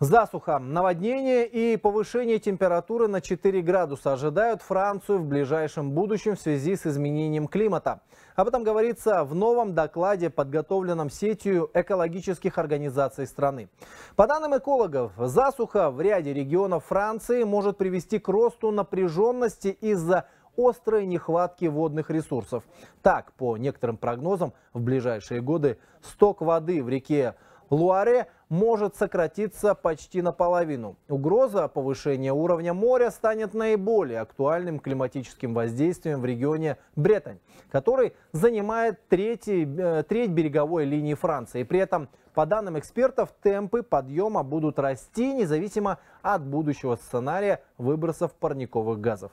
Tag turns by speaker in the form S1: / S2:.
S1: Засуха, наводнение и повышение температуры на 4 градуса ожидают Францию в ближайшем будущем в связи с изменением климата. Об этом говорится в новом докладе, подготовленном сетью экологических организаций страны. По данным экологов, засуха в ряде регионов Франции может привести к росту напряженности из-за острой нехватки водных ресурсов. Так, по некоторым прогнозам, в ближайшие годы сток воды в реке Луаре может сократиться почти наполовину. Угроза повышения уровня моря станет наиболее актуальным климатическим воздействием в регионе Бретань, который занимает третий, э, треть береговой линии Франции. При этом, по данным экспертов, темпы подъема будут расти независимо от будущего сценария выбросов парниковых газов.